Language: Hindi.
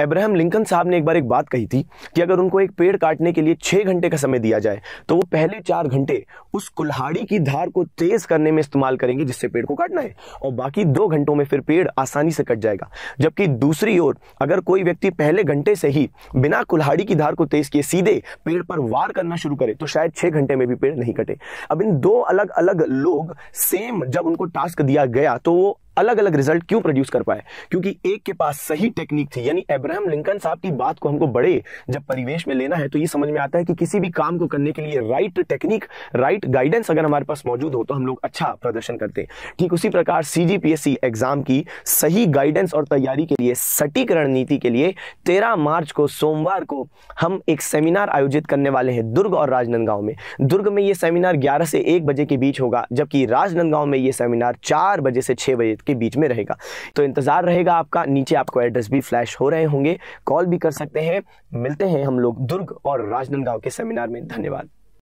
अब्राहम लिंकन साहब ने एक बार एक बात कही थी कि अगर उनको एक पेड़ काटने के लिए छह घंटे का समय दिया जाए तो वो पहले चार घंटे उस कुल्हाड़ी की धार को तेज करने में इस्तेमाल करेंगे जिससे पेड़ को काटना है और बाकी दो घंटों में फिर पेड़ आसानी से कट जाएगा जबकि दूसरी ओर अगर कोई व्यक्ति पहले घंटे से ही बिना कुल्हाड़ी की धार को तेज किए सीधे पेड़ पर वार करना शुरू करे तो शायद छह घंटे में भी पेड़ नहीं कटे अब इन दो अलग अलग लोग सेम जब उनको टास्क दिया गया तो वो अलग अलग रिजल्ट क्यों प्रोड्यूस कर पाए क्योंकि एक के पास सही टेक्निक थी यानी एब्राहम लिंकन साहब की बात को हमको बड़े जब परिवेश में लेना है तो ये समझ में आता है कि किसी भी काम को करने के लिए राइट टेक्निक राइट गाइडेंस अगर हमारे पास मौजूद हो तो हम लोग अच्छा प्रदर्शन करते हैं ठीक उसी प्रकार सीजीपीएससी एग्जाम की सही गाइडेंस और तैयारी के लिए सटीक रणनीति के लिए तेरह मार्च को सोमवार को हम एक सेमिनार आयोजित करने वाले हैं दुर्ग और राजनांदगांव में दुर्ग में ये सेमिनार ग्यारह से एक बजे के बीच होगा जबकि राजनांदगांव में ये सेमिनार चार बजे से छह बजे के बीच में रहेगा तो इंतज़ार रहेगा आपका नीचे आपको एड्रेस भी फ्लैश हो रहे होंगे कॉल भी कर सकते हैं मिलते हैं हम लोग दुर्ग और राजनांदगांव के सेमिनार में धन्यवाद